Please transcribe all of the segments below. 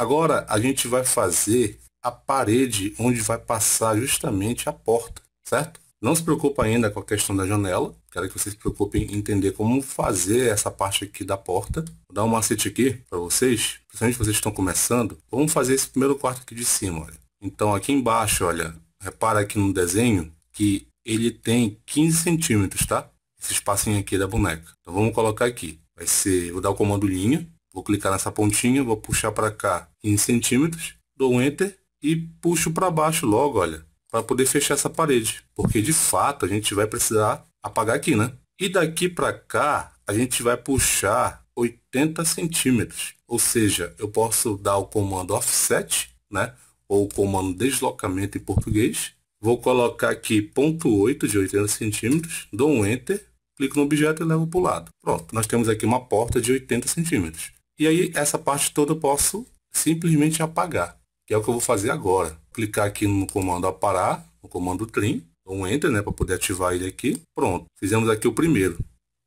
Agora a gente vai fazer a parede onde vai passar justamente a porta, certo? Não se preocupa ainda com a questão da janela, quero que vocês se preocupem em entender como fazer essa parte aqui da porta. Vou dar um macete aqui para vocês, principalmente vocês que estão começando. Vamos fazer esse primeiro quarto aqui de cima, olha. Então aqui embaixo, olha, repara aqui no desenho que ele tem 15 centímetros, tá? Esse espacinho aqui da boneca. Então vamos colocar aqui. Vai ser, vou dar o comando linha, Vou clicar nessa pontinha, vou puxar para cá em centímetros, dou um Enter e puxo para baixo logo, olha, para poder fechar essa parede, porque de fato a gente vai precisar apagar aqui, né? E daqui para cá a gente vai puxar 80 centímetros, ou seja, eu posso dar o comando Offset, né? Ou o comando deslocamento em português. Vou colocar aqui ponto 8 de 80 centímetros, dou um Enter, clico no objeto e levo para o lado. Pronto, nós temos aqui uma porta de 80 centímetros. E aí essa parte toda eu posso simplesmente apagar, que é o que eu vou fazer agora. Clicar aqui no comando aparar, no comando trim, um então, enter, né, para poder ativar ele aqui. Pronto, fizemos aqui o primeiro.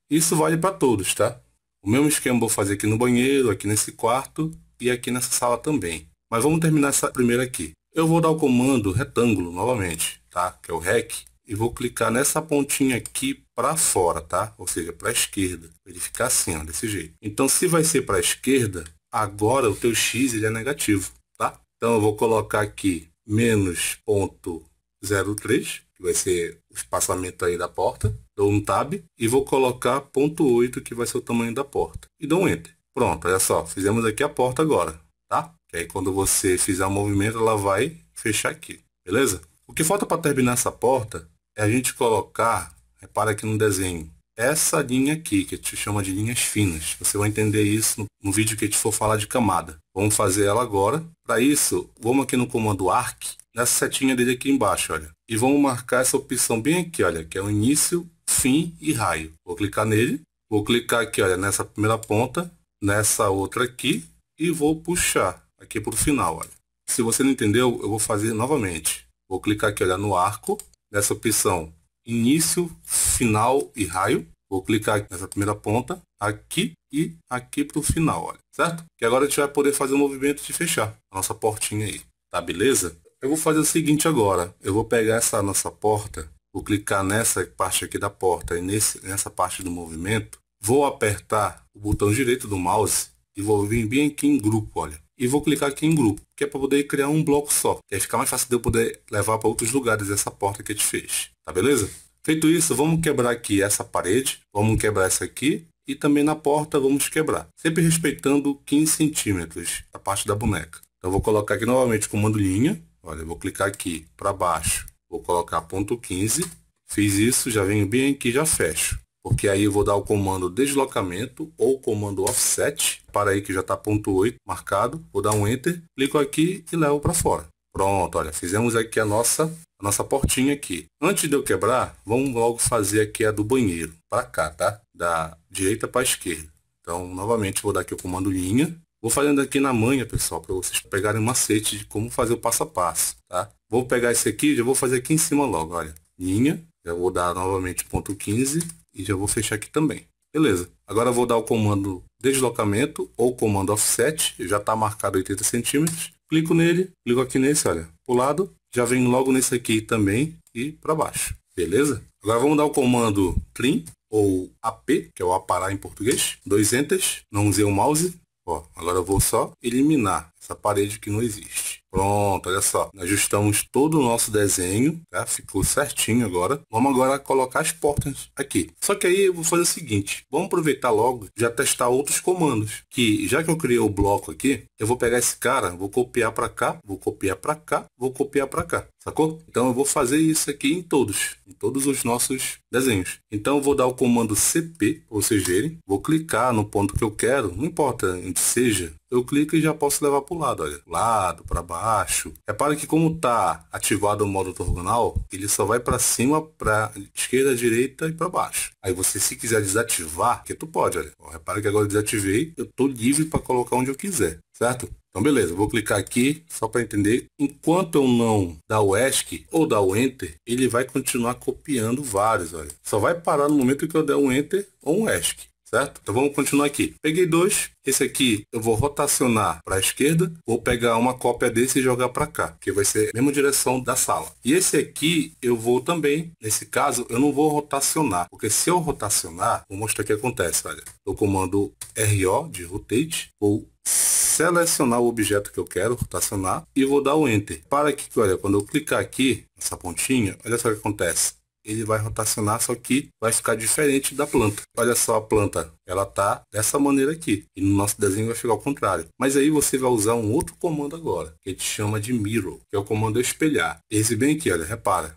Isso vale para todos, tá? O mesmo esquema vou fazer aqui no banheiro, aqui nesse quarto e aqui nessa sala também. Mas vamos terminar essa primeira aqui. Eu vou dar o comando retângulo novamente, tá? Que é o REC. E vou clicar nessa pontinha aqui para fora, tá? Ou seja, para a esquerda. Ele fica assim, ó, desse jeito. Então, se vai ser para a esquerda, agora o teu x ele é negativo, tá? Então, eu vou colocar aqui menos ponto 03, que vai ser o espaçamento aí da porta. Dou um tab e vou colocar ponto 8, que vai ser o tamanho da porta. E dou um enter. Pronto, olha só, fizemos aqui a porta agora, tá? Que aí quando você fizer o um movimento, ela vai fechar aqui, beleza? O que falta para terminar essa porta é a gente colocar Repara é aqui no desenho. Essa linha aqui, que a gente chama de linhas finas. Você vai entender isso no, vídeo que a gente for falar de camada. Vamos fazer ela agora. Para isso, vamos aqui no comando ARC, nessa setinha dele aqui embaixo, olha. E vamos marcar essa opção bem aqui, olha, que é o início, fim e raio. Vou clicar nele. Vou clicar aqui, olha, nessa primeira ponta, nessa outra aqui e vou puxar aqui para o final, olha. Se você não entendeu, eu vou fazer novamente. Vou clicar aqui, olha, no arco, nessa opção início, final e raio. Vou clicar nessa primeira ponta, aqui e aqui para o final, olha, certo? Que agora a gente vai poder fazer o movimento de fechar a nossa portinha aí, tá beleza? Eu vou fazer o seguinte agora, eu vou pegar essa nossa porta, vou clicar nessa parte aqui da porta e nesse, nessa parte do movimento, vou apertar o botão direito do mouse e vou vir bem aqui em grupo, olha e vou clicar aqui em grupo, que é para poder criar um bloco só. E aí fica mais fácil de eu poder levar para outros lugares essa porta que a gente fez. Tá beleza? Feito isso, vamos quebrar aqui essa parede, vamos quebrar essa aqui e também na porta vamos quebrar, sempre respeitando 15 centímetros a parte da boneca. Então vou colocar aqui novamente comando linha, olha, vou clicar aqui para baixo, vou colocar ponto 15, fiz isso, já venho bem aqui, já fecho porque aí eu vou dar o comando deslocamento ou comando offset, para aí que já está ponto 8 marcado, vou dar um enter, clico aqui e levo para fora. Pronto, olha, fizemos aqui a nossa, a nossa portinha aqui. Antes de eu quebrar, vamos logo fazer aqui a do banheiro, para cá, tá? Da direita para esquerda. Então, novamente, vou dar aqui o comando linha. Vou fazendo aqui na manha, pessoal, para vocês pegarem o macete de como fazer o passo a passo, tá? Vou pegar esse aqui, já vou fazer aqui em cima logo, olha. Linha, já vou dar novamente ponto 15, e já vou fechar aqui também. Beleza. Agora vou dar o comando deslocamento ou comando offset. Já está marcado 80 centímetros. Clico nele, clico aqui nesse, olha, o lado. Já vem logo nesse aqui também e para baixo. Beleza? Agora vamos dar o comando clean ou AP, que é o aparar em português. Dois enters, não usei o mouse. Ó, agora eu vou só eliminar essa parede que não existe. Pronto, olha só. Ajustamos todo o nosso desenho, tá? Ficou certinho agora. Vamos agora colocar as portas aqui. Só que aí eu vou fazer o seguinte. Vamos aproveitar logo, já testar outros comandos. Que já que eu criei o bloco aqui, eu vou pegar esse cara, vou copiar para cá, vou copiar para cá, vou copiar para cá. Sacou? Então eu vou fazer isso aqui em todos, em todos os nossos desenhos. Então eu vou dar o comando CP, ou seja, Vou clicar no ponto que eu quero, não importa onde seja, eu clico e já posso levar para o lado, olha. Lado, para baixo. Repare que como está ativado o modo ortogonal, ele só vai para cima, para esquerda, direita e para baixo. Aí você se quiser desativar, que tu pode, olha. Repare repara que agora eu desativei, eu tô livre para colocar onde eu quiser, certo? Então beleza, vou clicar aqui só para entender. Enquanto eu não dar o ESC ou dar o Enter, ele vai continuar copiando vários, olha. Só vai parar no momento que eu der um Enter ou um ESC certo? Então vamos continuar aqui. Peguei dois, esse aqui eu vou rotacionar para a esquerda, vou pegar uma cópia desse e jogar para cá, que vai ser a mesma direção da sala. E esse aqui eu vou também, nesse caso, eu não vou rotacionar, porque se eu rotacionar, vou mostrar o que acontece, olha. Eu comando RO de rotate, vou selecionar o objeto que eu quero rotacionar e vou dar o enter. Para que, olha, quando eu clicar aqui, nessa pontinha, olha só o que acontece ele vai rotacionar, só que vai ficar diferente da planta. Olha só a planta, ela tá dessa maneira aqui. E no nosso desenho vai ficar ao contrário. Mas aí você vai usar um outro comando agora, que a gente chama de mirror, que é o comando espelhar. Esse bem aqui, olha, repara.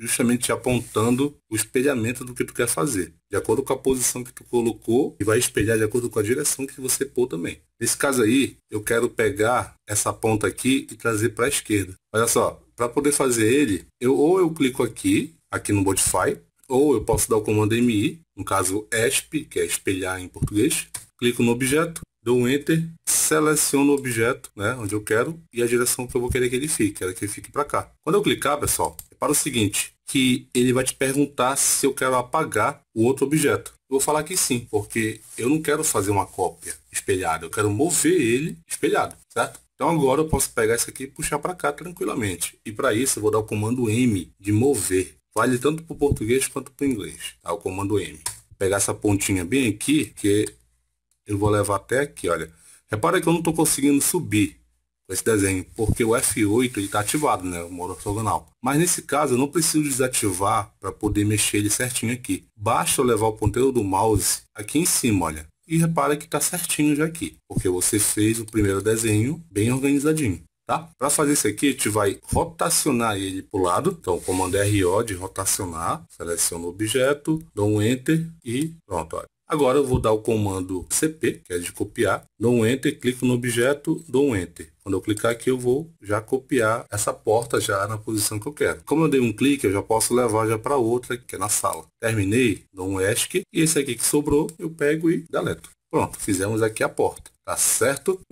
Justamente apontando o espelhamento do que tu quer fazer. De acordo com a posição que tu colocou, e vai espelhar de acordo com a direção que você pôr também. Nesse caso aí, eu quero pegar essa ponta aqui e trazer para a esquerda. Olha só, para poder fazer ele, eu ou eu clico aqui aqui no Modify, ou eu posso dar o comando MI, no caso ESP, que é espelhar em português. Clico no objeto, dou um Enter, seleciono o objeto, né, onde eu quero, e a direção que eu vou querer que ele fique, quero que ele fique para cá. Quando eu clicar, pessoal, é para o seguinte, que ele vai te perguntar se eu quero apagar o outro objeto. Eu vou falar que sim, porque eu não quero fazer uma cópia espelhada, eu quero mover ele espelhado, certo? Então agora eu posso pegar isso aqui e puxar para cá tranquilamente. E para isso eu vou dar o comando M de mover. Vale tanto para o português quanto para o inglês, tá? O comando M. Vou pegar essa pontinha bem aqui, que eu vou levar até aqui, olha. Repara que eu não estou conseguindo subir com esse desenho, porque o F8 está ativado, né? O modo ortogonal. Mas nesse caso eu não preciso desativar para poder mexer ele certinho aqui. Basta eu levar o ponteiro do mouse aqui em cima, olha. E repara que está certinho já aqui, porque você fez o primeiro desenho bem organizadinho tá? Para fazer isso aqui, a gente vai rotacionar ele para o lado. Então, comando RO de rotacionar, seleciono o objeto, dou um Enter e pronto, olha. Agora eu vou dar o comando CP, que é de copiar, dou um Enter, clico no objeto, dou um Enter. Quando eu clicar aqui, eu vou já copiar essa porta já na posição que eu quero. Como eu dei um clique, eu já posso levar já para outra, que é na sala. Terminei, dou um ESC, e esse aqui que sobrou, eu pego e deleto. Pronto, fizemos aqui a porta, tá certo?